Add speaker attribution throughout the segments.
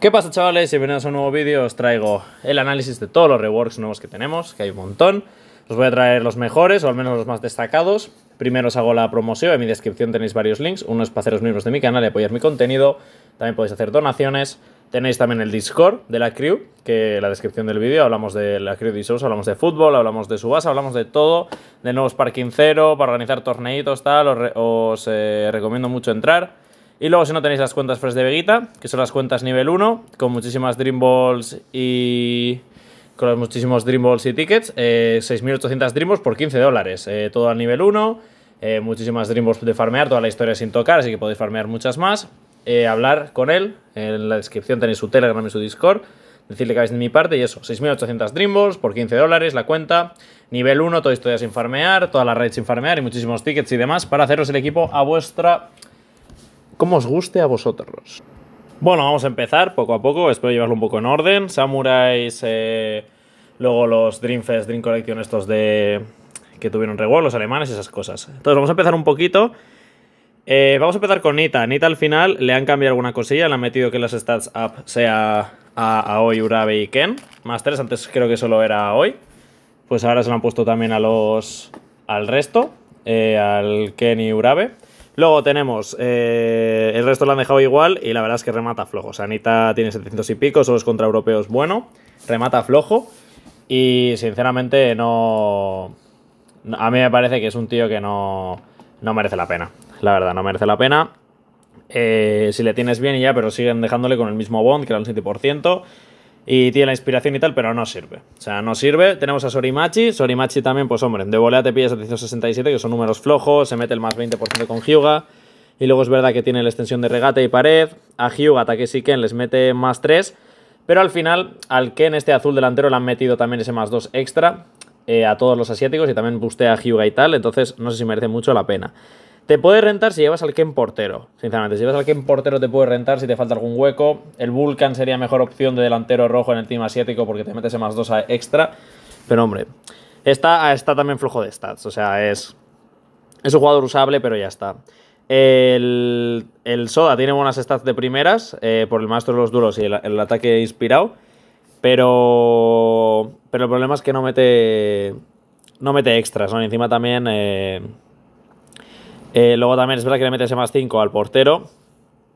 Speaker 1: ¿Qué pasa chavales? Bienvenidos a un nuevo vídeo, os traigo el análisis de todos los reworks nuevos que tenemos, que hay un montón. Os voy a traer los mejores, o al menos los más destacados. Primero os hago la promoción, en mi descripción tenéis varios links. Uno es para haceros miembros de mi canal y apoyar mi contenido. También podéis hacer donaciones. Tenéis también el Discord de la crew, que en la descripción del vídeo hablamos de la crew de hablamos de fútbol, hablamos de base, hablamos de todo, de nuevos parking cero, para organizar torneitos, tal. Os, eh, recomiendo mucho entrar. Y luego si no tenéis las cuentas Fresh de Veguita, que son las cuentas nivel 1, con muchísimas Dream Balls y... Con los muchísimos Dream Balls y tickets, 6.800 Dream Balls por 15 dólares, eh, todo al nivel 1, eh, muchísimas Dream Balls de farmear, toda la historia sin tocar, así que podéis farmear muchas más. Eh, hablar con él, en la descripción tenéis su Telegram y su Discord decirle que habéis de mi parte y eso, 6.800 Balls por 15 dólares la cuenta, nivel 1, toda historia sin farmear, toda la red sin farmear y muchísimos tickets y demás para haceros el equipo a vuestra como os guste a vosotros. Bueno, vamos a empezar poco a poco, espero llevarlo un poco en orden. Samuráis, eh, luego los Dreamfest, Dream Collection estos de que tuvieron rework, los alemanes y esas cosas. Entonces vamos a empezar un poquito. Eh, vamos a empezar con Nita. Nita al final le han cambiado alguna cosilla, le han metido que las stats up sea a Aoi, Urabe y Ken. Más tres, antes creo que solo era Aoi. Pues ahora se lo han puesto también a los. al resto. Eh, al Ken y Urabe. Luego tenemos, eh, el resto lo han dejado igual y la verdad es que remata flojo. O sea, Anita tiene 700 y pico, solo es contra europeos bueno, remata flojo y sinceramente no... A mí me parece que es un tío que no, no merece la pena. La verdad, no merece la pena. Eh, si le tienes bien y ya, pero siguen dejándole con el mismo bond, que era un 7% y tiene la inspiración y tal, pero no sirve. O sea, no sirve. Tenemos a Sorimachi. Sorimachi también, pues hombre, de volea te pilla 767, que son números flojos, se mete el más 20% con Hyuga. Y luego es verdad que tiene la extensión de regate y pared. A Hyuga, Takeshi Ken les mete más 3. Pero al final, al Ken, este azul delantero, le han metido también ese más 2 extra eh, a todos los asiáticos y también bustea a Hyuga y tal. Entonces, no sé si merece mucho la pena. Te puede rentar si llevas al Ken portero, sinceramente. Si llevas al Ken portero te puede rentar si te falta algún hueco. El Vulcan sería mejor opción de delantero rojo en el team asiático porque te metes en más dos extra. Pero hombre, está, está también flujo de stats. O sea, es, es un jugador usable, pero ya está. El, el Soda tiene buenas stats de primeras eh, por el maestro de los duros y el, ataque inspirado. Pero, pero el problema es que no mete, no mete extras, encima también... Eh, eh, luego también es verdad que le metes más 5 al portero,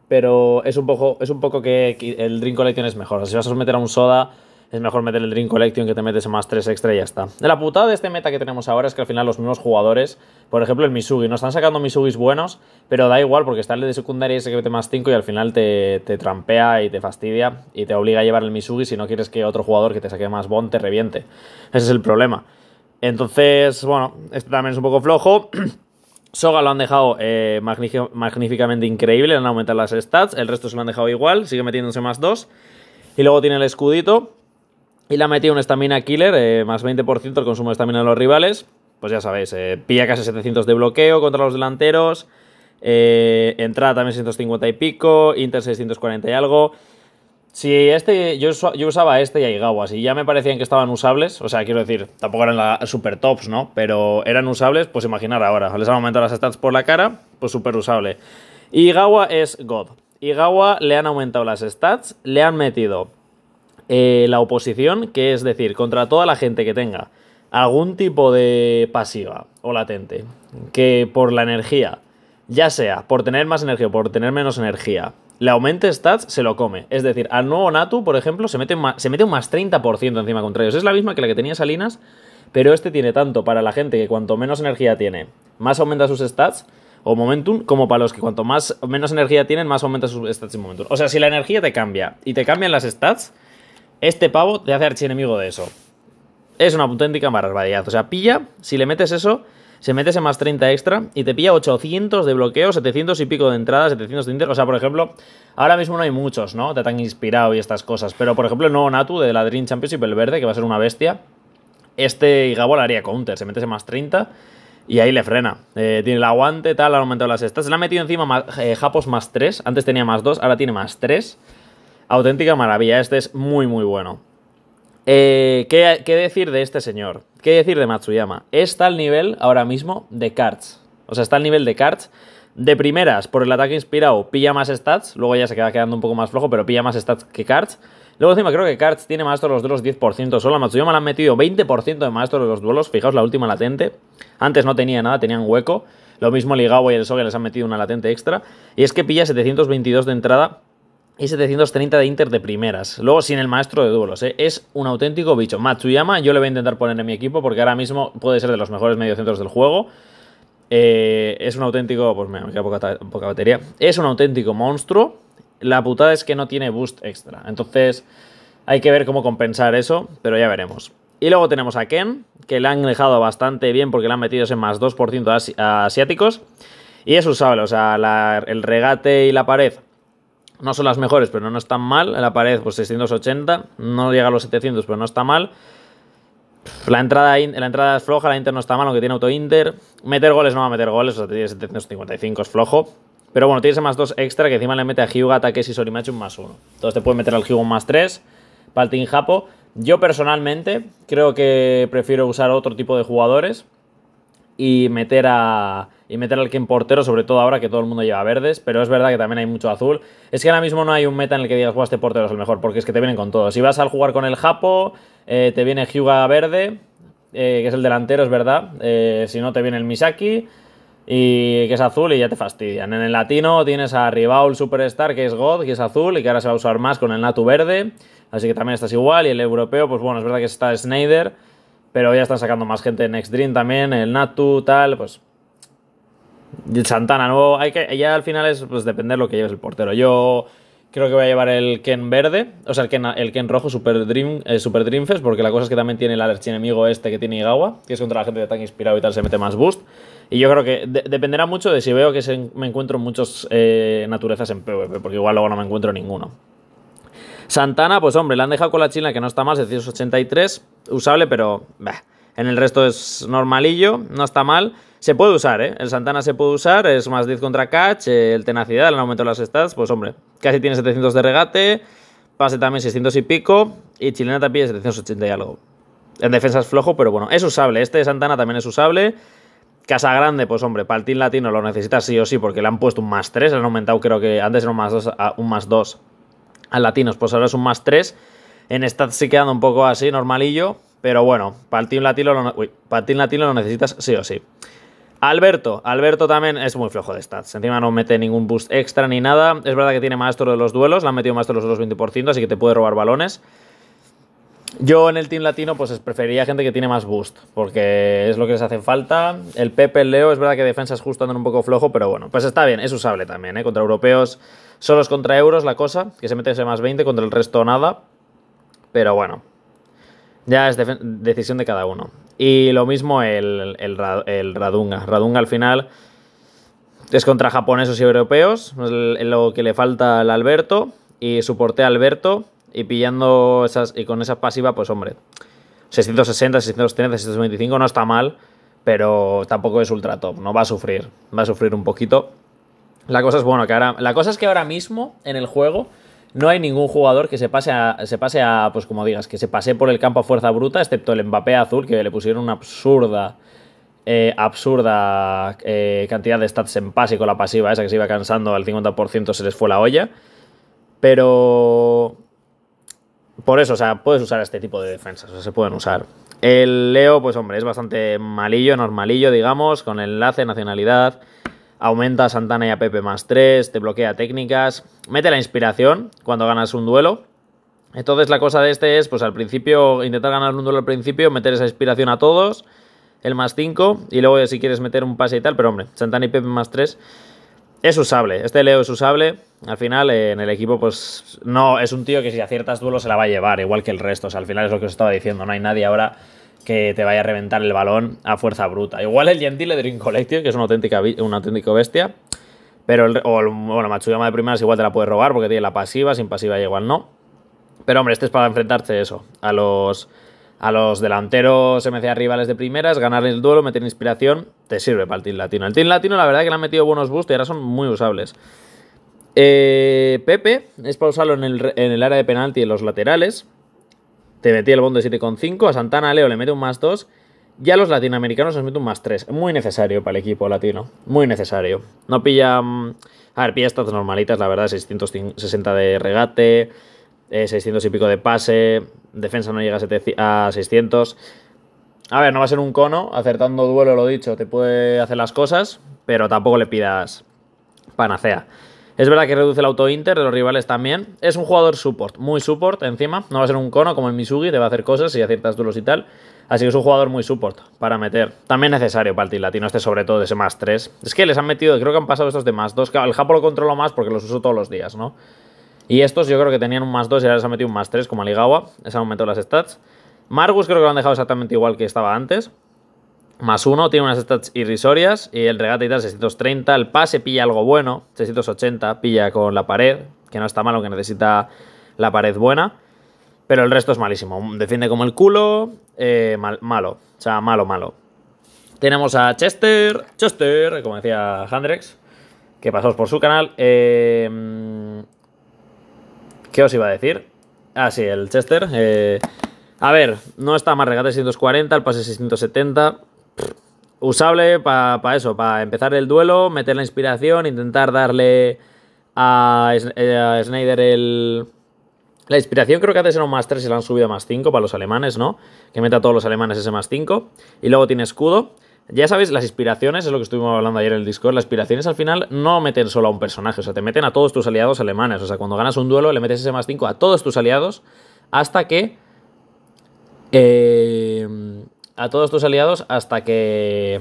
Speaker 1: pero es un poco, es un poco que el Dream Collection es mejor. si vas a meter a un Soda, es mejor meter el Dream Collection que te metes más 3 extra y ya está. La putada de este meta que tenemos ahora es que al final los mismos jugadores, por ejemplo el Misugi, No están sacando Misugis buenos, pero da igual porque está el de secundaria y ese que mete más 5 y al final te, te, trampea y te fastidia y te obliga a llevar el Misugi si no quieres que otro jugador que te saque más bon te reviente. Ese es el problema. Entonces, bueno, este también es un poco flojo. Soga lo han dejado eh, magníficamente increíble, le han aumentado las stats, el resto se lo han dejado igual, sigue metiéndose más dos Y luego tiene el escudito. Y le ha metido un stamina killer, eh, más 20% el consumo de estamina de los rivales. Pues ya sabéis, eh, pilla casi 700 de bloqueo contra los delanteros. entrada también 150 y pico, Inter 640 y algo. Si este, yo, yo usaba este y Igawa Si ya me parecían que estaban usables, o sea, quiero decir, tampoco eran super tops, ¿no? Pero eran usables, pues imaginar ahora, les han aumentado las stats por la cara, pues súper usable. Y Igawa es God. Igawa le han aumentado las stats, le han metido eh, la oposición, que es decir, contra toda la gente que tenga algún tipo de pasiva o latente, que por la energía, ya sea por tener más energía o por tener menos energía, le aumente stats se lo come. Es decir, al nuevo Natu, por ejemplo, se mete, se mete un más 30% encima contra ellos. Es la misma que la que tenía Salinas, pero este tiene tanto para la gente que cuanto menos energía tiene, más aumenta sus stats o momentum, como para los que cuanto más menos energía tienen, más aumenta sus stats y momentum. O sea, si la energía te cambia y te cambian las stats, este pavo te hace enemigo de eso. Es una auténtica barbaridad. O sea, pilla, si le metes eso, se mete ese más 30 extra y te pilla 800 de bloqueo, 700 y pico de entradas, 700 de inter. O sea, por ejemplo, ahora mismo no hay muchos, ¿no? Te tan inspirado y estas cosas. Pero, por ejemplo, el nuevo Natu de la Dream Championship, el verde, que va a ser una bestia. Este le haría counter, se mete ese más 30 y ahí le frena. Eh, tiene el aguante, tal, ha aumentado las estas. Se le ha metido encima más, eh, Japos más 3. Antes tenía más 2, ahora tiene más 3. Auténtica maravilla, este es muy, muy bueno. Eh, ¿qué, decir de este señor? ¿Qué decir de Matsuyama? Está al nivel ahora mismo de Karts. O sea, está al nivel de Karts. De primeras, por el ataque inspirado, pilla más stats. Luego ya se queda quedando un poco más flojo, pero pilla más stats que Karts. Luego encima creo que Karts tiene maestro de los duelos 10%. Solo a Matsuyama le han metido 20% de maestro de los duelos. Fijaos la última latente. Antes no tenía nada, tenían hueco. Lo mismo Ligawa y el Soga les han metido una latente extra. Y es que pilla 722 de entrada y 730 de Inter de primeras. Luego sin el maestro de duelos, ¿eh? es un auténtico bicho. Matsuyama yo le voy a intentar poner en mi equipo porque ahora mismo puede ser de los mejores mediocentros del juego. Eh, es un auténtico, pues me queda poca, batería. Es un auténtico monstruo. La putada es que no tiene boost extra. Entonces hay que ver cómo compensar eso, pero ya veremos. Y luego tenemos a Ken, que le han dejado bastante bien porque le han metido ese más 2% asiáticos. Y es usable, o sea, el regate y la pared no son las mejores, pero no están mal. La pared, pues 680, no llega a los 700, pero no está mal. La entrada, la entrada es floja, la Inter no está mal, aunque tiene auto-Inter. Meter goles no va a meter goles, o sea, tiene 755, es flojo. Pero bueno, tiene ese más 2 extra que encima le mete a Hyuga, ataques y Sorimachi un más 1. Entonces te puede meter al Hyuga un más 3 para Japo. Yo personalmente creo que prefiero usar otro tipo de jugadores y meter a, y meter al que portero, sobre todo ahora que todo el mundo lleva verdes, pero es verdad que también hay mucho azul. Es que ahora mismo no hay un meta en el que digas, juega este portero es el mejor, porque es que te vienen con todo. Si vas al jugar con el Japo, eh, te viene Hyuga verde, eh, que es el delantero, es verdad. Eh, si no, te viene el Misaki, y que es azul y ya te fastidian. En el latino tienes a Rivaul Superstar, que es God, que es azul, y que ahora se va a usar más con el Natu verde. Así que también estás igual. Y el europeo, pues bueno, es verdad que está Snyder, pero ya están sacando más gente en Next Dream también, el Natu, tal, pues Santana no, hay que, ya al final es pues, depender lo que lleves el portero. Yo creo que voy a llevar el Ken verde, o sea, el Ken, rojo Super Dream, eh, Super porque la cosa es que también tiene el enemigo este que tiene Igawa, que es contra la gente de tan inspirado y tal, se mete más boost. Y yo creo que dependerá mucho de si veo que me encuentro muchos eh, naturezas en PvP, porque igual luego no me encuentro ninguno. Santana, pues hombre, la han dejado con la china que no está mal, 183 usable, pero en el resto es normalillo, no está mal. Se puede usar, ¿eh? El Santana se puede usar, es más 10 contra catch, eh, el tenacidad, el aumento de las stats, pues hombre, casi tiene 700 de regate, pase también 600 y pico, y Chilena también 780 y algo. En defensa es flojo, pero bueno, es usable. Este de Santana también es usable. Casa Grande, pues hombre, para latino lo necesitas sí o sí, porque le han puesto un más 3, le han aumentado creo que antes era un más 2 a, un más 2 a latinos, pues ahora es un más 3. En stats sí quedando un poco así, normalillo, pero bueno, paltín latino para latino lo necesitas sí o sí. Alberto, Alberto también es muy flojo de stats. Encima no mete ningún boost extra ni nada. Es verdad que tiene maestro de los duelos, le han metido maestro de los duelos 20%, así que te puede robar balones. Yo en el team latino pues preferiría gente que tiene más boost, porque es lo que les hace falta. El Pepe, el Leo, es verdad que defensa es justo andan un poco flojo, pero bueno, pues está bien, es usable también, ¿eh? Contra europeos, solos contra euros la cosa, que se mete ese más 20, contra el resto nada. Pero bueno, ya es decisión de cada uno. Y lo mismo el, el, Radunga. Radunga al final es contra japoneses y europeos, es lo que le falta al Alberto. Y soporte a Alberto y pillando esas y con esa pasiva, pues hombre, 660, 630, 625 no está mal, pero tampoco es ultra top, no va a sufrir, va a sufrir un poquito. La cosa es bueno que ahora, la cosa es que ahora mismo en el juego no hay ningún jugador que se pase a, se pase a, pues como digas, que se pase por el campo a fuerza bruta, excepto el Mbappé azul, que le pusieron una absurda, eh, absurda eh, cantidad de stats en pase con la pasiva esa que se iba cansando al 50% se les fue la olla. Pero por eso, o sea, puedes usar este tipo de defensas, o sea, se pueden usar. El Leo, pues hombre, es bastante malillo, normalillo, digamos, con enlace, nacionalidad aumenta a Santana y a Pepe más 3, te bloquea técnicas, mete la inspiración cuando ganas un duelo. Entonces la cosa de este es, pues al principio, intentar ganar un duelo al principio, meter esa inspiración a todos, el más 5, y luego si quieres meter un pase y tal, pero hombre, Santana y Pepe más 3 es usable, este Leo es usable, al final en el equipo pues no, es un tío que si aciertas duelo se la va a llevar, igual que el resto, o sea, al final es lo que os estaba diciendo, no hay nadie ahora que te vaya a reventar el balón a fuerza bruta. Igual el Gentile de Dream Collective, que es una auténtica, una bestia. Pero el, o el, bueno, Machuyama de primeras igual te la puedes robar porque tiene la pasiva, sin pasiva igual no. Pero hombre, este es para enfrentarse eso, a los, a los delanteros MCA rivales de primeras, ganar el duelo, meter inspiración, te sirve para el Team Latino. El Team Latino la verdad que le han metido buenos boosts y ahora son muy usables. Eh, Pepe es para usarlo en el, en el área de penalti en los laterales te metí el bond de 7,5. A Santana Leo le mete un más 2. ya a los latinoamericanos les mete un más 3. Muy necesario para el equipo latino. Muy necesario. No pilla. Mm, a ver, pilla estas normalitas, la verdad. 660 de regate. 600 eh, y pico de pase. Defensa no llega a, a 600. A ver, no va a ser un cono. Acertando duelo, lo dicho, te puede hacer las cosas. Pero tampoco le pidas panacea. Es verdad que reduce el auto-inter de los rivales también. Es un jugador support, muy support encima. No va a ser un cono como en Misugi, te va a hacer cosas y ciertas duros y tal. Así que es un jugador muy support para meter. También necesario para el team latino, este sobre todo de ese más 3. Es que les han metido, creo que han pasado estos de más 2. El Japo lo controlo más porque los uso todos los días, ¿no? Y estos yo creo que tenían un más 2 y ahora les han metido un más 3 como Aligawa. Esa han aumentado las stats. Margus creo que lo han dejado exactamente igual que estaba antes más uno, tiene unas stats irrisorias y el regate y tal 630, el pase pilla algo bueno, 680, pilla con la pared, que no está malo, que necesita la pared buena, pero el resto es malísimo, defiende como el culo, eh, malo, o sea, malo, malo. Tenemos a Chester, Chester, como decía Handrex, que pasaos por su canal. Eh, ¿Qué os iba a decir? Ah, sí, el Chester. Eh, a ver, no está más regate 640, el pase 670 usable para eso, para empezar el duelo, meter la inspiración, intentar darle a, Snyder eh, el... La inspiración creo que antes era un más 3 y la han subido a más 5 para los alemanes, ¿no? Que meta a todos los alemanes ese más 5. Y luego tiene escudo. Ya sabéis, las inspiraciones, es lo que estuvimos hablando ayer en el Discord, las inspiraciones al final no meten solo a un personaje, o sea, te meten a todos tus aliados alemanes. O sea, cuando ganas un duelo le metes ese más 5 a todos tus aliados hasta que... Eh, a todos tus aliados hasta que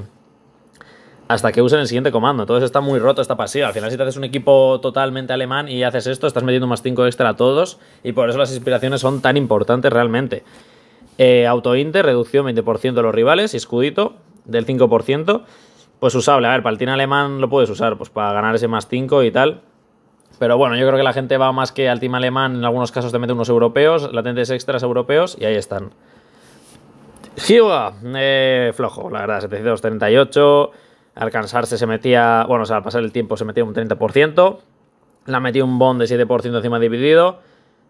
Speaker 1: hasta que usen el siguiente comando. Entonces está muy roto esta pasiva. Al final, si te haces un equipo totalmente alemán y haces esto, estás metiendo más 5 extra a todos. Y por eso las inspiraciones son tan importantes realmente. Eh, Auto-Inter, reducción 20% de los rivales. Y escudito del 5%. Pues usable. A ver, para el team alemán lo puedes usar, pues para ganar ese más 5 y tal. Pero bueno, yo creo que la gente va más que al team alemán. En algunos casos te mete unos europeos, latentes extras europeos. Y ahí están. Hyuga, eh, flojo, la verdad, 738. Al cansarse se metía, bueno, o sea, al pasar el tiempo se metía un 30%. La metí un bond de 7% encima dividido.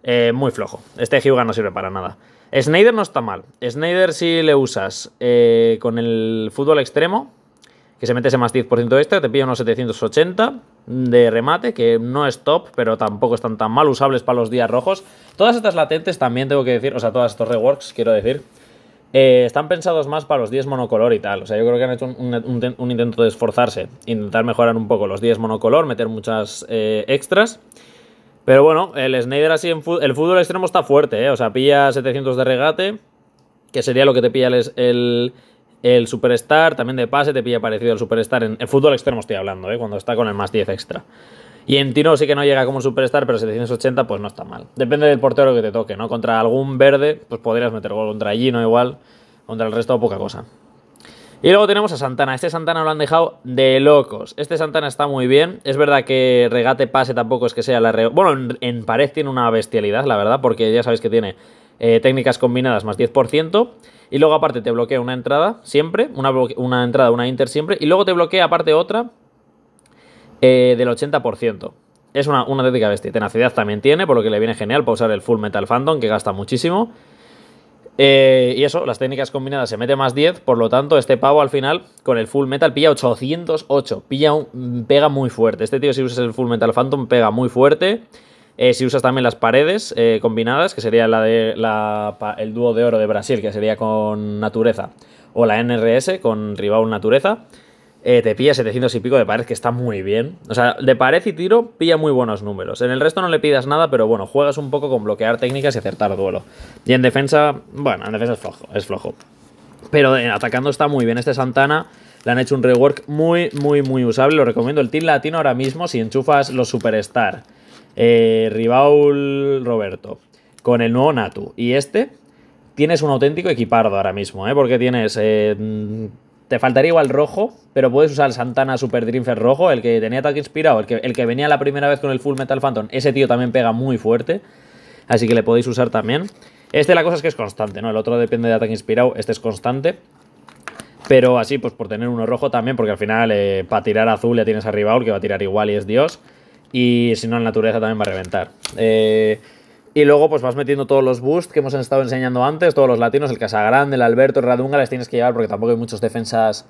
Speaker 1: Eh, muy flojo. Este Hyuga no sirve para nada. Snyder no está mal. Snyder si le usas eh, con el fútbol extremo, que se mete ese más 10% extra, este, te pilla unos 780 de remate, que no es top, pero tampoco están tan mal usables para los días rojos. Todas estas latentes también tengo que decir, o sea, todas estos reworks, quiero decir, eh, están pensados más para los 10 monocolor y tal. O sea, yo creo que han hecho un, intento de esforzarse, intentar mejorar un poco los 10 monocolor, meter muchas eh, extras. Pero bueno, el Snyder así en el fútbol extremo está fuerte, eh. O sea, pilla 700 de regate, que sería lo que te pilla el, el, Superstar. También de pase te pilla parecido al Superstar. En el fútbol extremo estoy hablando, ¿eh? Cuando está con el más 10 extra. Y en tiro sí que no llega como un superstar, pero 780 pues no está mal. Depende del portero que te toque, ¿no? Contra algún verde, pues podrías meter gol contra Gino igual, contra el resto poca cosa. Y luego tenemos a Santana. Este Santana lo han dejado de locos. Este Santana está muy bien. Es verdad que regate pase tampoco es que sea la... Bueno, en, pared tiene una bestialidad, la verdad, porque ya sabéis que tiene eh, técnicas combinadas más 10%. Y luego aparte te bloquea una entrada siempre, una, una entrada, una inter siempre. Y luego te bloquea aparte otra eh, del 80%. Es una, una bestia. Tenacidad también tiene, por lo que le viene genial para usar el Full Metal Phantom, que gasta muchísimo. Eh, y eso, las técnicas combinadas se mete más 10, por lo tanto, este pavo al final con el Full Metal pilla 808, pilla pega muy fuerte. Este tío, si usas el Full Metal Phantom, pega muy fuerte. Eh, si usas también las paredes combinadas, que sería la de el dúo de oro de Brasil, que sería con Natureza, o la NRS con Rival Natureza, eh, te pilla 700 y pico de pared, que está muy bien. O sea, de pared y tiro pilla muy buenos números. En el resto no le pidas nada, pero bueno, juegas un poco con bloquear técnicas y acertar duelo. Y en defensa, bueno, en defensa es flojo, es flojo. Pero atacando está muy bien este Santana. Le han hecho un rework muy, muy, muy usable. Lo recomiendo el Team Latino ahora mismo si enchufas los Superstar. Eh, Rival Roberto. Con el nuevo Natu. Y este, tienes un auténtico equipardo ahora mismo, ¿eh? Porque tienes eh, te faltaría igual rojo, pero puedes usar Santana Super Drinfer rojo, el que tenía ataque inspirado, el que, el que venía la primera vez con el Full Metal Phantom. Ese tío también pega muy fuerte, así que le podéis usar también. Este la cosa es que es constante, ¿no? El otro depende de ataque inspirado, este es constante. Pero así, pues por tener uno rojo también, porque al final eh, para tirar azul ya tienes a o que va a tirar igual y es Dios. Y si no, en naturaleza también va a reventar. Eh... Y luego pues vas metiendo todos los boosts que hemos estado enseñando antes, todos los latinos, el Casagrande, el Alberto, el Radunga, les tienes que llevar porque tampoco hay muchos defensas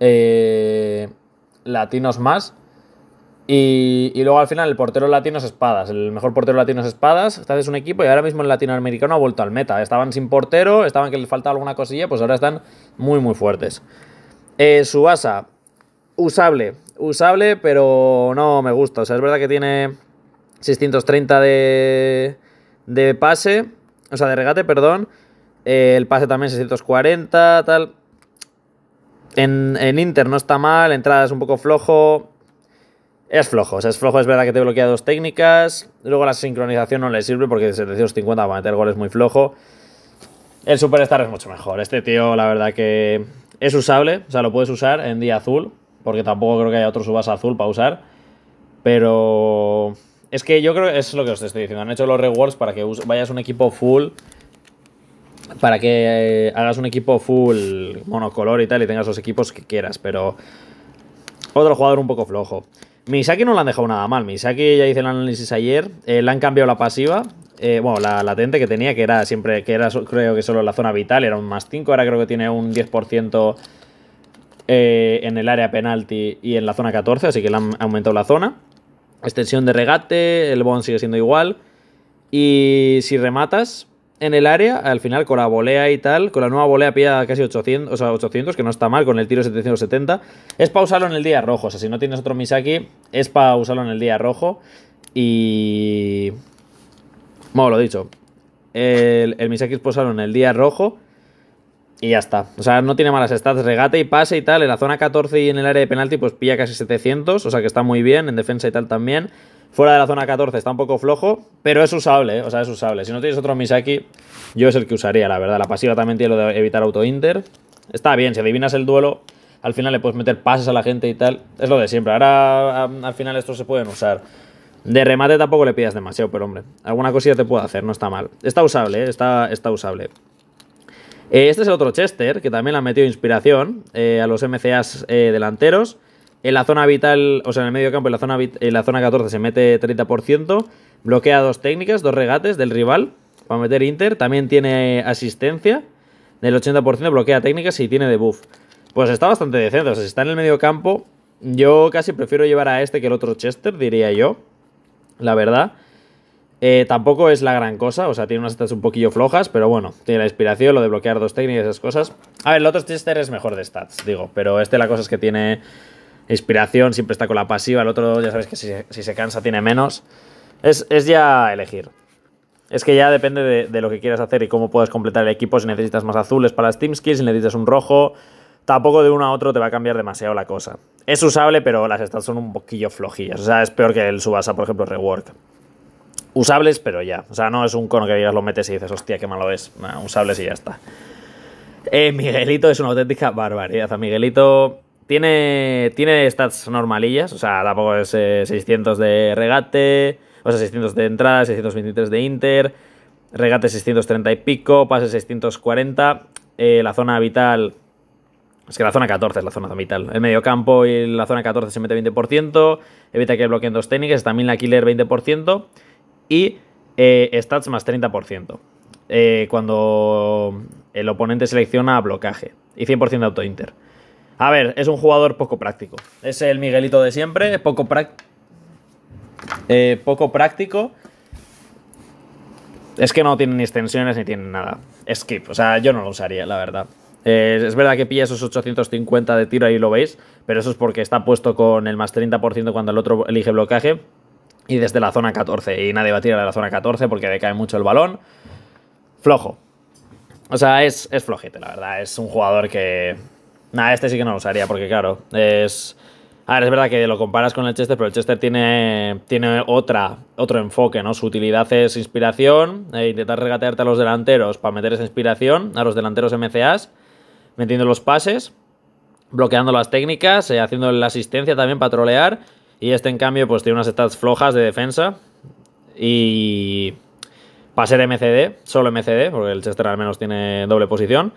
Speaker 1: eh, latinos más. Y, y, luego al final el portero latino es Espadas, el mejor portero latino es Espadas, este es un equipo y ahora mismo el latinoamericano ha vuelto al meta. Estaban sin portero, estaban que les faltaba alguna cosilla, pues ahora están muy muy fuertes. Eh, Subasa, usable, usable, pero no me gusta. O sea, es verdad que tiene 630 de de pase, o sea, de regate, perdón. Eh, el pase también 640, tal. En, Inter no está mal, entrada es un poco flojo. Es flojo, o sea, es flojo, es verdad que te bloquea dos técnicas. Luego la sincronización no le sirve porque 750 para meter gol es muy flojo. El Superstar es mucho mejor. Este tío, la verdad que es usable, o sea, lo puedes usar en día azul, porque tampoco creo que haya otro subas azul para usar. Pero es que yo creo que es lo que os estoy diciendo. Han hecho los rewards para que vayas un equipo full. Para que eh, hagas un equipo full monocolor y tal y tengas los equipos que quieras. Pero otro jugador un poco flojo. Misaki no lo han dejado nada mal. Misaki ya hice el análisis ayer. Eh, le han cambiado la pasiva. Eh, bueno, la latente que tenía, que era siempre, que era creo que solo la zona vital, era un más 5. Ahora creo que tiene un 10% en el área penalti y en la zona 14. Así que le han aumentado la zona extensión de regate, el bond sigue siendo igual. Y si rematas en el área, al final con la volea y tal, con la nueva volea pilla casi 800, o sea, 800, que no está mal, con el tiro 770. Es para usarlo en el día rojo, o sea, si no tienes otro Misaki, es para usarlo en el día rojo. Y... Bueno, lo dicho. El, el Misaki es para usarlo en el día rojo y ya está. O sea, no tiene malas stats. Regate y pase y tal. En la zona 14 y en el área de penalti, pues pilla casi 700. O sea, que está muy bien. En defensa y tal también. Fuera de la zona 14 está un poco flojo. Pero es usable, ¿eh? O sea, es usable. Si no tienes otro Misaki, yo es el que usaría, la verdad. La pasiva también tiene lo de evitar auto-inter. Está bien. Si adivinas el duelo, al final le puedes meter pases a la gente y tal. Es lo de siempre. Ahora, al final, estos se pueden usar. De remate tampoco le pidas demasiado, pero hombre, alguna cosilla te puede hacer, no está mal. Está usable, ¿eh? está, está usable. Eh, este es el otro Chester, que también le ha metido inspiración eh, a los MCAs eh, delanteros. En la zona vital, o sea, en el medio campo, en la zona, en la zona 14 se mete 30%. Bloquea dos técnicas, dos regates del rival para meter Inter. También tiene asistencia del 80%, bloquea técnicas y tiene debuff. Pues está bastante decente, o sea, si está en el medio campo, yo casi prefiero llevar a este que el otro Chester, diría yo. La verdad. Eh, tampoco es la gran cosa, o sea, tiene unas stats un poquillo flojas, pero bueno, tiene la inspiración, lo de bloquear dos técnicas y esas cosas. A ver, el otro Chester es mejor de stats, digo, pero este la cosa es que tiene inspiración, siempre está con la pasiva, el otro ya sabes que si, se cansa tiene menos. Es, ya elegir. Es que ya depende de, lo que quieras hacer y cómo puedes completar el equipo, si necesitas más azules para las team skills, si necesitas un rojo. Tampoco de uno a otro te va a cambiar demasiado la cosa. Es usable, pero las stats son un poquillo flojillas. O sea, es peor que el Subasa, por ejemplo, Rework usables, pero ya. O sea, no es un cono que digas lo metes y dices, hostia, qué malo es. usables y ya está. Eh, Miguelito es una auténtica barbaridad. Miguelito tiene, tiene stats normalillas, o sea, tampoco es 600 eh, de regate, o sea, 600 de entrada, 623 de inter, regate 630 y pico, pase 640, eh, la zona vital... Es que la zona 14 es la zona vital. El medio campo y la zona 14 se mete 20%. Evita que bloqueen dos técnicas. También la killer 20% y eh, stats más 30%. Eh, cuando el oponente selecciona blocaje y 100% de autointer. A ver, es un jugador poco práctico. Es el Miguelito de siempre, poco, eh, poco práctico. Es que no tiene ni extensiones ni tiene nada. Skip, o sea, yo no lo usaría, la verdad. es verdad que pilla esos 850 de tiro, ahí lo veis, pero eso es porque está puesto con el más 30% cuando el otro elige blocaje y desde la zona 14. Y nadie va a tirar de la zona 14 porque decae mucho el balón. Flojo. O sea, es, es flojete, la verdad. Es un jugador que. Nada, este sí que no lo usaría porque, claro, es. A ver, es verdad que lo comparas con el Chester, pero el Chester tiene, tiene otra, otro enfoque, ¿no? Su utilidad es inspiración, e intentar regatearte a los delanteros para meter esa inspiración, a los delanteros MCAs, metiendo los pases, bloqueando las técnicas, eh, haciendo la asistencia también para trolear y este, en cambio, pues tiene unas stats flojas de defensa. Y va a ser MCD, solo MCD, porque el Chester al menos tiene doble posición.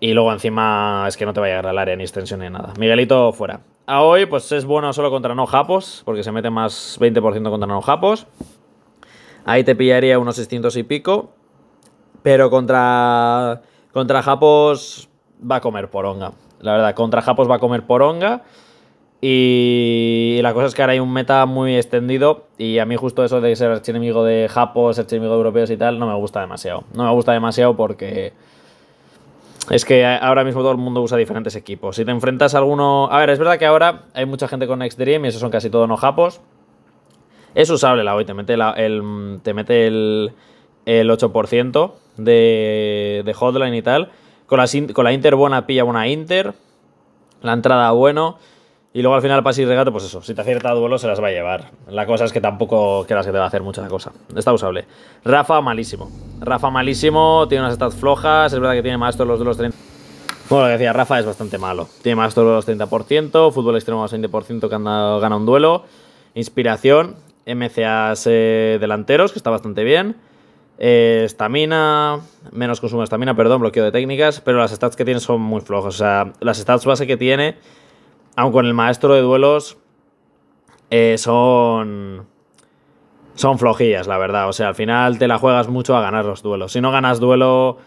Speaker 1: Y luego encima es que no te va a llegar al área ni extensión ni nada. Miguelito fuera. A hoy pues es bueno solo contra no japos, porque se mete más 20% contra no japos. Ahí te pillaría unos 600 y pico. Pero contra, contra japos va a comer por poronga. La verdad, contra japos va a comer por poronga. Y la cosa es que ahora hay un meta muy extendido y a mí justo eso de ser enemigo de Japos ser archienemigo de europeos y tal, no me gusta demasiado. No me gusta demasiado porque es que ahora mismo todo el mundo usa diferentes equipos. Si te enfrentas a alguno... A ver, es verdad que ahora hay mucha gente con Xtreme y esos son casi todos no japos. Es usable la hoy, te mete, el, te mete el, el 8% de, de hotline y tal. Con la, con la Inter buena pilla buena Inter. La entrada bueno. Y luego al final pase y regate, pues eso, si te acierta a duelo se las va a llevar. La cosa es que tampoco creas que te va a hacer mucha cosa. Está usable. Rafa malísimo. Rafa malísimo, tiene unas stats flojas, es verdad que tiene más los de los 30. Bueno, lo que decía Rafa es bastante malo. Tiene más todos los 30%, fútbol extremo más 20% que gana un duelo. Inspiración, MCAs eh, delanteros, que está bastante bien. Eh, estamina, menos consumo de estamina, perdón, bloqueo de técnicas, pero las stats que tiene son muy flojas. O sea, las stats base que tiene aunque con el maestro de duelos, eh, son, son flojillas, la verdad. O sea, al final te la juegas mucho a ganar los duelos. Si no ganas duelo,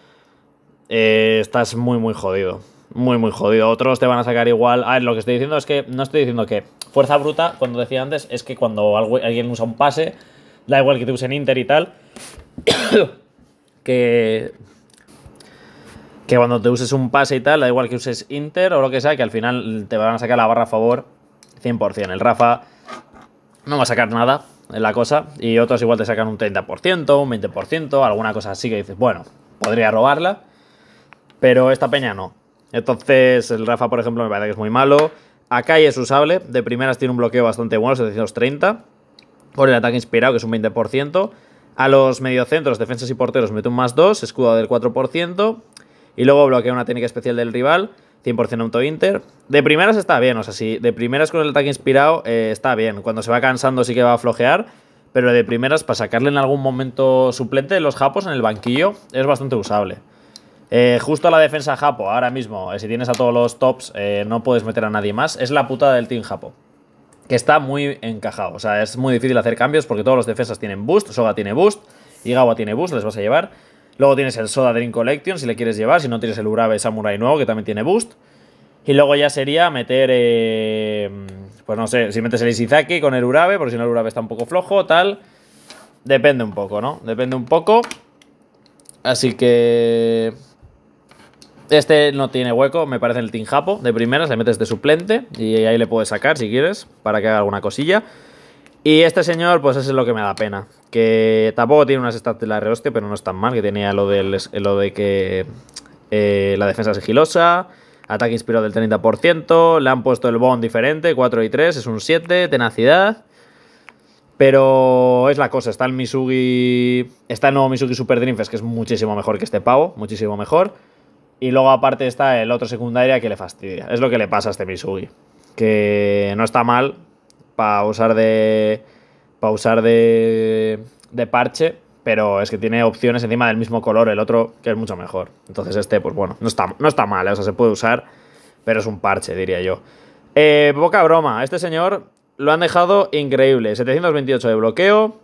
Speaker 1: eh, estás muy, muy jodido. Muy, muy jodido. Otros te van a sacar igual. A ver, lo que estoy diciendo es que no estoy diciendo que fuerza bruta, cuando decía antes, es que cuando alguien usa un pase, da igual que te usen Inter y tal, que que cuando te uses un pase y tal, da igual que uses Inter o lo que sea, que al final te van a sacar la barra a favor 100%. El Rafa no va a sacar nada en la cosa y otros igual te sacan un 30%, un 20%, alguna cosa así que dices, bueno, podría robarla, pero esta peña no. Entonces el Rafa, por ejemplo, me parece que es muy malo. Acá es usable, de primeras tiene un bloqueo bastante bueno, 730, por el ataque inspirado que es un 20%. A los mediocentros, defensas y porteros mete un más 2, escudo del 4%, y luego bloquea una técnica especial del rival. 100% auto-inter. De primeras está bien, o sea, si de primeras con el ataque inspirado eh, está bien. Cuando se va cansando sí que va a flojear, pero de primeras para sacarle en algún momento suplente de los japos en el banquillo es bastante usable. Eh, justo a la defensa japo, ahora mismo, eh, si tienes a todos los tops, no puedes meter a nadie más. Es la putada del team japo, que está muy encajado. O sea, es muy difícil hacer cambios porque todos los defensas tienen boost, Soga tiene boost, Gawa tiene boost, les vas a llevar. Luego tienes el Soda Dream Collection, si le quieres llevar, si no tienes el Urabe Samurai nuevo, que también tiene boost. Y luego ya sería meter, eh, pues no sé, si metes el Isizaki con el Urabe, por si no el Urabe está un poco flojo, tal. Depende un poco, ¿no? Depende un poco. Así que... Este no tiene hueco, me parece el Tinjapo. Japo de primeras, le metes de suplente y ahí le puedes sacar si quieres, para que haga alguna cosilla. Y este señor, pues eso es lo que me da pena. Que tampoco tiene unas stats de la rehostia, pero no es tan mal. Que tenía lo, lo de que eh, la defensa sigilosa, ataque inspirado del 30%, le han puesto el bond diferente, 4 y 3, es un 7, tenacidad. Pero es la cosa, está el Misugi. Está el nuevo Misugi Super Dreamfest, que es muchísimo mejor que este pavo, muchísimo mejor. Y luego, aparte, está el otro secundaria que le fastidia. Es lo que le pasa a este Misugi. Que no está mal, para usar de. Para usar de. de parche. Pero es que tiene opciones encima del mismo color, el otro, que es mucho mejor. Entonces, este, pues bueno, no está, no está mal, ¿eh? o sea, se puede usar, pero es un parche, diría yo. Eh, poca broma, este señor lo han dejado increíble. 728 de bloqueo,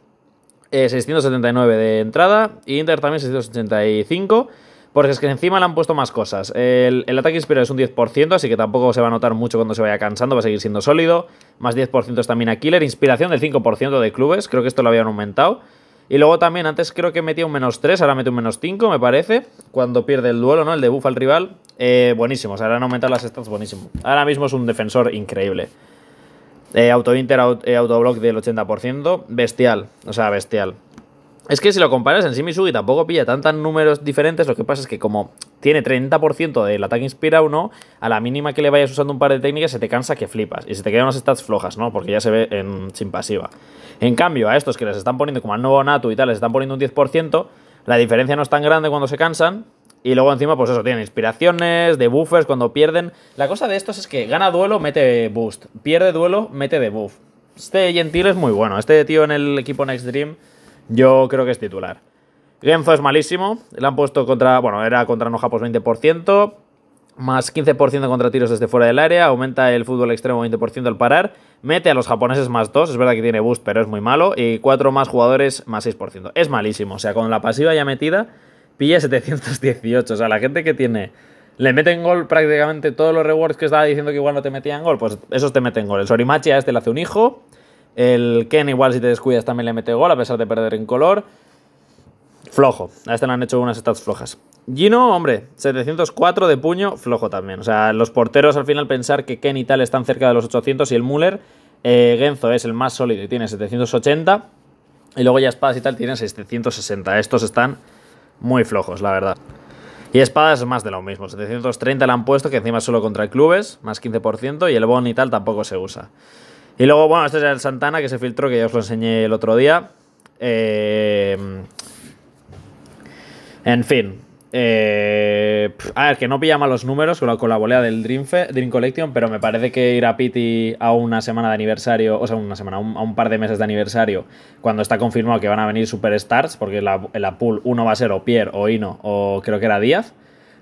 Speaker 1: 679 eh, de entrada, y Inter también 685. Porque es que encima le han puesto más cosas. El, ataque inspirado es un 10%, así que tampoco se va a notar mucho cuando se vaya cansando, va a seguir siendo sólido. Más 10% es también Killer. Inspiración del 5% de clubes, creo que esto lo habían aumentado. Y luego también, antes creo que metía un menos 3, ahora mete un menos 5, me parece. Cuando pierde el duelo, ¿no? El debuff al rival. Eh, buenísimo, o sea, han aumentado las stats, buenísimo. Ahora mismo es un defensor increíble. Eh, auto-inter, auto, eh, autoblock del 80%, bestial, o sea, bestial. Es que si lo comparas, en simi tampoco pilla tantos números diferentes. Lo que pasa es que como tiene 30% del ataque inspira uno, a la mínima que le vayas usando un par de técnicas se te cansa que flipas. Y se te quedan unas stats flojas, ¿no? Porque ya se ve en, sin pasiva. En cambio, a estos que les están poniendo, como al nuevo Natu y tal, les están poniendo un 10%, la diferencia no es tan grande cuando se cansan. Y luego encima, pues eso, tienen inspiraciones, de cuando pierden. La cosa de estos es que gana duelo, mete boost. Pierde duelo, mete debuff. Este Gentil es muy bueno. Este tío en el equipo Next Dream yo creo que es titular. Genzo es malísimo. Le han puesto contra. Bueno, era contra Noja 20%. Pues, más 15% contra tiros desde fuera del área. Aumenta el fútbol extremo 20% al parar. Mete a los japoneses más 2. Es verdad que tiene boost, pero es muy malo. Y 4 más jugadores más 6%. Es malísimo. O sea, con la pasiva ya metida, pilla 718. O sea, la gente que tiene. Le meten gol prácticamente todos los rewards que estaba diciendo que igual no te metían gol. Pues esos te meten gol. El Sorimachi a este le hace un hijo. El Ken igual si te descuidas también le mete gol a pesar de perder en color. Flojo. A este le han hecho unas stats flojas. Gino, hombre, 704 de puño, flojo también. O sea, los porteros al final pensar que Ken y tal están cerca de los 800 y el Müller, eh, Genzo es el más sólido y tiene 780. Y luego ya espadas y tal tienen 760. Estos están muy flojos, la verdad. Y espadas es más de lo mismo. 730 le han puesto, que encima solo contra clubes, más 15%. Y el bon y tal tampoco se usa. Y luego, bueno, este es el Santana que se filtró, que ya os lo enseñé el otro día. Eh, en fin. Eh, a ver, que no pilla los números con la, del Dream, Collection, pero me parece que ir a Pity a una semana de aniversario, o sea, una semana, a un par de meses de aniversario, cuando está confirmado que van a venir superstars, porque en la, pool uno va a ser o Pierre o Ino o creo que era Díaz,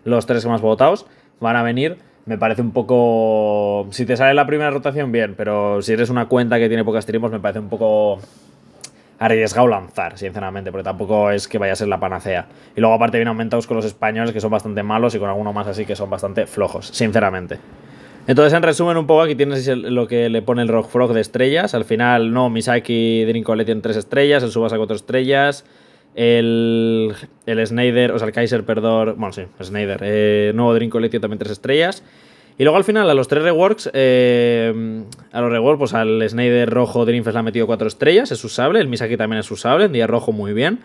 Speaker 1: los tres más votados, van a venir me parece un poco. Si te sale la primera rotación, bien, pero si eres una cuenta que tiene pocas tribus, me parece un poco arriesgado lanzar, sinceramente, porque tampoco es que vaya a ser la panacea. Y luego, aparte, viene aumentados con los españoles que son bastante malos y con alguno más así que son bastante flojos, sinceramente. Entonces, en resumen, un poco aquí tienes lo que le pone el Rock Frog de estrellas. Al final, no, Misaki Drinkolet tiene tres estrellas, el Subasa cuatro estrellas. El, el Snyder, o sea, el Kaiser, perdón, bueno, sí, Snyder, eh, nuevo Dream Collection también tres estrellas. Y luego al final, a los tres reworks, eh, a los reworks, pues al Snyder rojo Dreamfest le ha metido cuatro estrellas, es usable, el Misaki también es usable, en día rojo muy bien.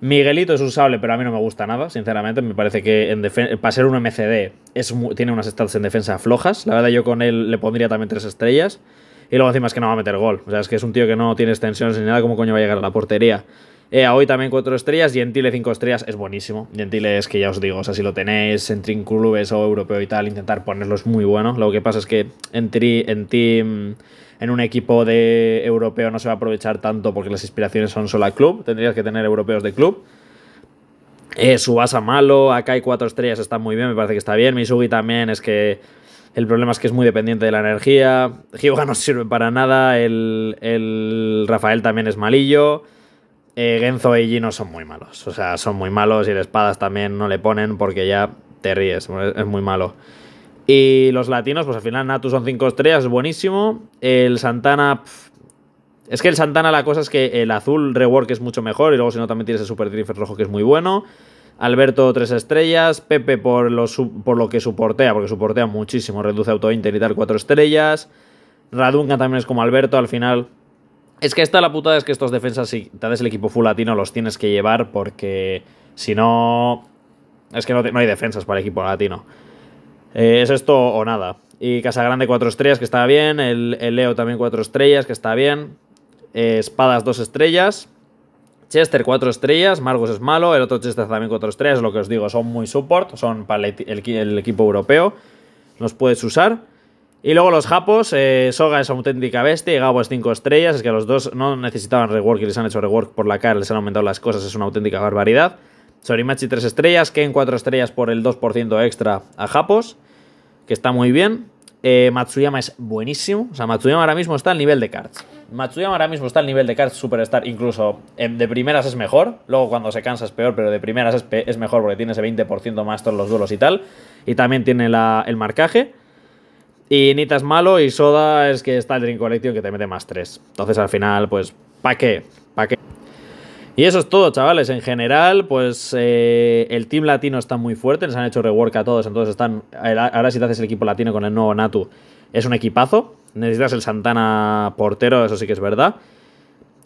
Speaker 1: Miguelito es usable, pero a mí no me gusta nada, sinceramente. Me parece que en para ser un MCD tiene unas stats en defensa flojas. La verdad, yo con él le pondría también tres estrellas. Y luego encima es que no va a meter gol. O sea, es que es un tío que no tiene extensiones ni nada, ¿cómo coño va a llegar a la portería? Eh, hoy también cuatro estrellas, y Gentile 5 estrellas, es buenísimo. Gentile es que ya os digo, o sea, si lo tenéis en Team Clubes o Europeo y tal, intentar ponerlo es muy bueno. Lo que pasa es que en, en Team, en un equipo de Europeo no se va a aprovechar tanto porque las inspiraciones son solo a club, tendrías que tener europeos de club. Eh, Subasa malo, acá hay 4 estrellas, está muy bien, me parece que está bien. Misugi también es que... El problema es que es muy dependiente de la energía. Hyuga no sirve para nada. El, el Rafael también es malillo. Eh, Genzo y Gino son muy malos. O sea, son muy malos y el espadas también no le ponen porque ya te ríes. Es muy malo. Y los latinos, pues al final Natu son 5 estrellas, buenísimo. El Santana. es que el Santana la cosa es que el azul rework es mucho mejor y luego si no también tienes el Super rojo que es muy bueno. Alberto, 3 estrellas. Pepe, por lo, por lo que suportea, porque suportea muchísimo. Reduce Auto Inter 4 estrellas. Radunga también es como Alberto, al final es que esta la putada es que estos defensas, si te haces el equipo full latino, los tienes que llevar porque si no... Es que no, hay defensas para el equipo latino. Eh, es esto o nada. Y Casagrande 4 estrellas, que está bien. El, Leo también 4 estrellas, que está bien. Eh, espadas 2 estrellas. Chester 4 estrellas, Margus es malo, el otro Chester también 4 estrellas, lo que os digo, son muy support, son para el, el equipo europeo, los puedes usar. Y luego los japos, eh, Soga es auténtica bestia y Gabo es 5 estrellas. Es que los dos no necesitaban rework y les han hecho rework por la cara, les han aumentado las cosas, es una auténtica barbaridad. Sorimachi 3 estrellas, Ken 4 estrellas por el 2% extra a japos, que está muy bien. Eh, Matsuyama es buenísimo. O sea, Matsuyama ahora mismo está al nivel de cards Matsuyama ahora mismo está al nivel de cards Superstar. Incluso em, de primeras es mejor. Luego cuando se cansa es peor, pero de primeras es, mejor porque tiene ese 20% más todos los duelos y tal. Y también tiene el marcaje. Y Nita es malo y Soda es que está el Dream Collection que te mete más 3. Entonces al final, pues, ¿para qué? ¿Para qué? Y eso es todo, chavales. En general, pues eh, el team latino está muy fuerte. Les han hecho rework a todos. Entonces están. Ahora si te haces el equipo latino con el nuevo Natu, es un equipazo. Necesitas el Santana portero, eso sí que es verdad.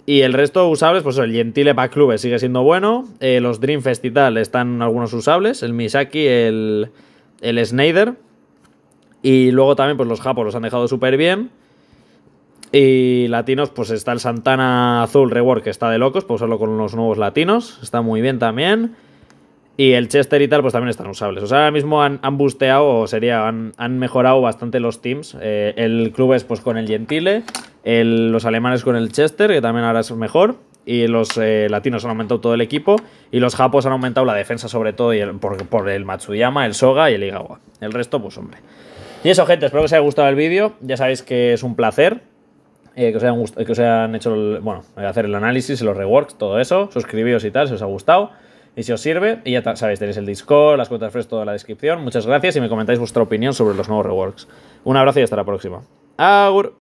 Speaker 1: Y el resto usables, pues el Gentile para clubes sigue siendo bueno. Eh, los Dream Festival están algunos usables. El Misaki, el, el Snyder. Y luego también, pues los japos los han dejado súper bien. Y latinos, pues está el Santana Azul Reward que está de locos, pues usarlo con los nuevos latinos. Está muy bien también. Y el Chester y tal, pues también están usables. O sea, ahora mismo han, han busteado, o sería, han, mejorado bastante los teams. Eh, el club es pues con el Gentile, los alemanes con el Chester, que también ahora es mejor. Y los eh, latinos han aumentado todo el equipo. Y los japos han aumentado la defensa, sobre todo, y por, por, el Matsuyama, el Soga y el Igawa. El resto, pues hombre. Y eso, gente, espero que os haya gustado el vídeo. Ya sabéis que es un placer. Eh, que, os hayan que hecho, el, bueno, eh, hacer el análisis, los reworks, todo eso. Suscribíos y tal, si os ha gustado y si os sirve. Y ya sabéis, tenéis el Discord, las cuentas fresco toda la descripción. Muchas gracias y me comentáis vuestra opinión sobre los nuevos reworks. Un abrazo y hasta la próxima. Agur.